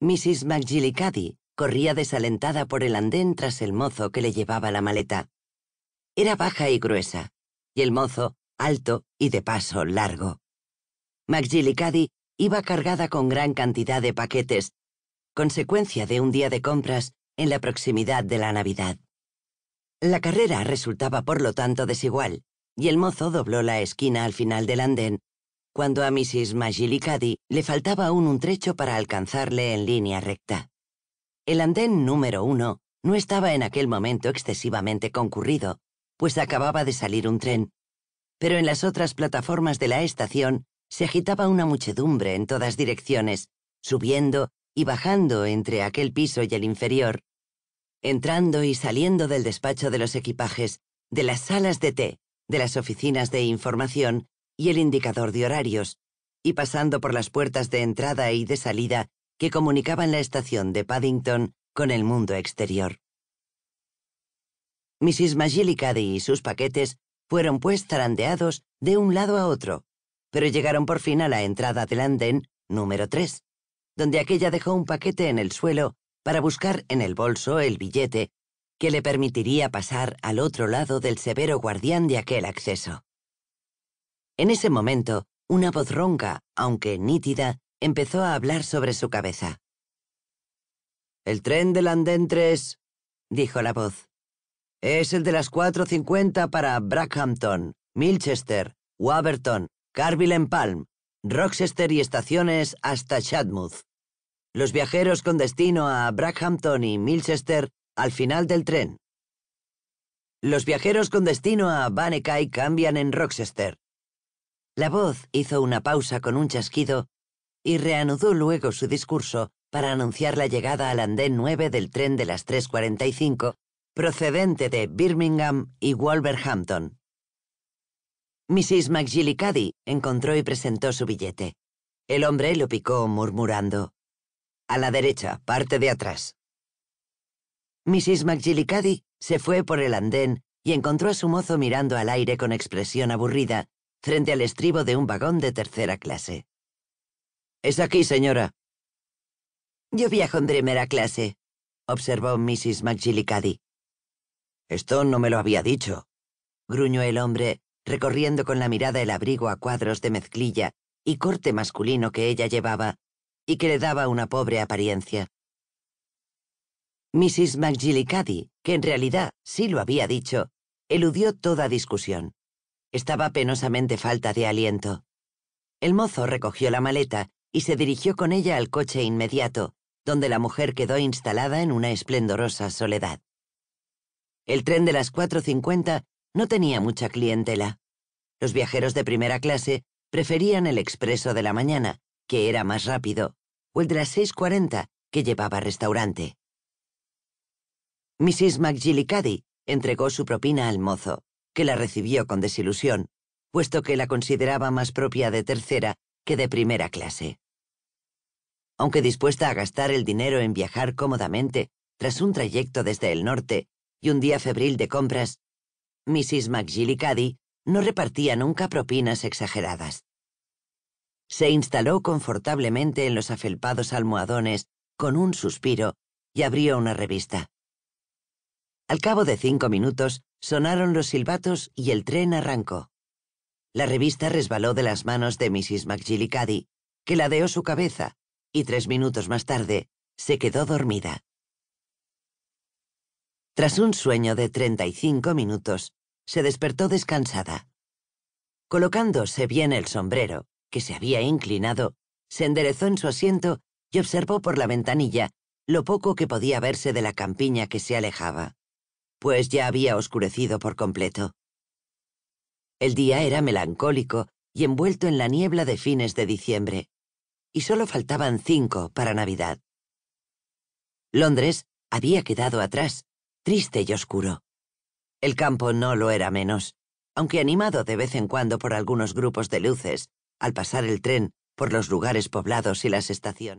Mrs. McGillicuddy corría desalentada por el andén tras el mozo que le llevaba la maleta. Era baja y gruesa, y el mozo alto y de paso largo. McGillicuddy iba cargada con gran cantidad de paquetes, consecuencia de un día de compras en la proximidad de la Navidad. La carrera resultaba por lo tanto desigual, y el mozo dobló la esquina al final del andén cuando a Mrs. Magilicadi le faltaba aún un trecho para alcanzarle en línea recta. El andén número uno no estaba en aquel momento excesivamente concurrido, pues acababa de salir un tren, pero en las otras plataformas de la estación se agitaba una muchedumbre en todas direcciones, subiendo y bajando entre aquel piso y el inferior, entrando y saliendo del despacho de los equipajes, de las salas de té, de las oficinas de información y el indicador de horarios, y pasando por las puertas de entrada y de salida que comunicaban la estación de Paddington con el mundo exterior. Mrs. Magillicuddy y sus paquetes fueron pues zarandeados de un lado a otro, pero llegaron por fin a la entrada del andén número 3, donde aquella dejó un paquete en el suelo para buscar en el bolso el billete que le permitiría pasar al otro lado del severo guardián de aquel acceso. En ese momento, una voz ronca, aunque nítida, empezó a hablar sobre su cabeza. El tren del andén 3, dijo la voz. Es el de las 4.50 para Brackhampton, Milchester, Waverton, Carville en Palm, Rochester y estaciones hasta Chadmouth. Los viajeros con destino a Brackhampton y Milchester al final del tren. Los viajeros con destino a Banekay cambian en Rochester. La voz hizo una pausa con un chasquido y reanudó luego su discurso para anunciar la llegada al andén 9 del tren de las 3.45, procedente de Birmingham y Wolverhampton. Mrs. McGillicuddy encontró y presentó su billete. El hombre lo picó murmurando. A la derecha, parte de atrás. Mrs. McGillicuddy se fue por el andén y encontró a su mozo mirando al aire con expresión aburrida, frente al estribo de un vagón de tercera clase. Es aquí, señora. Yo viajo en primera clase, observó Mrs. McGillicuddy. Esto no me lo había dicho, gruñó el hombre, recorriendo con la mirada el abrigo a cuadros de mezclilla y corte masculino que ella llevaba y que le daba una pobre apariencia. Mrs. McGillicuddy, que en realidad sí lo había dicho, eludió toda discusión. Estaba penosamente falta de aliento. El mozo recogió la maleta y se dirigió con ella al coche inmediato, donde la mujer quedó instalada en una esplendorosa soledad. El tren de las 4.50 no tenía mucha clientela. Los viajeros de primera clase preferían el expreso de la mañana, que era más rápido, o el de las 6.40, que llevaba restaurante. Mrs. McGillicuddy entregó su propina al mozo que la recibió con desilusión, puesto que la consideraba más propia de tercera que de primera clase. Aunque dispuesta a gastar el dinero en viajar cómodamente tras un trayecto desde el norte y un día febril de compras, Mrs. McGillicuddy no repartía nunca propinas exageradas. Se instaló confortablemente en los afelpados almohadones con un suspiro y abrió una revista. Al cabo de cinco minutos, Sonaron los silbatos y el tren arrancó. La revista resbaló de las manos de Mrs. McGillicuddy, que ladeó su cabeza, y tres minutos más tarde se quedó dormida. Tras un sueño de 35 minutos, se despertó descansada. Colocándose bien el sombrero, que se había inclinado, se enderezó en su asiento y observó por la ventanilla lo poco que podía verse de la campiña que se alejaba pues ya había oscurecido por completo. El día era melancólico y envuelto en la niebla de fines de diciembre, y solo faltaban cinco para Navidad. Londres había quedado atrás, triste y oscuro. El campo no lo era menos, aunque animado de vez en cuando por algunos grupos de luces, al pasar el tren por los lugares poblados y las estaciones.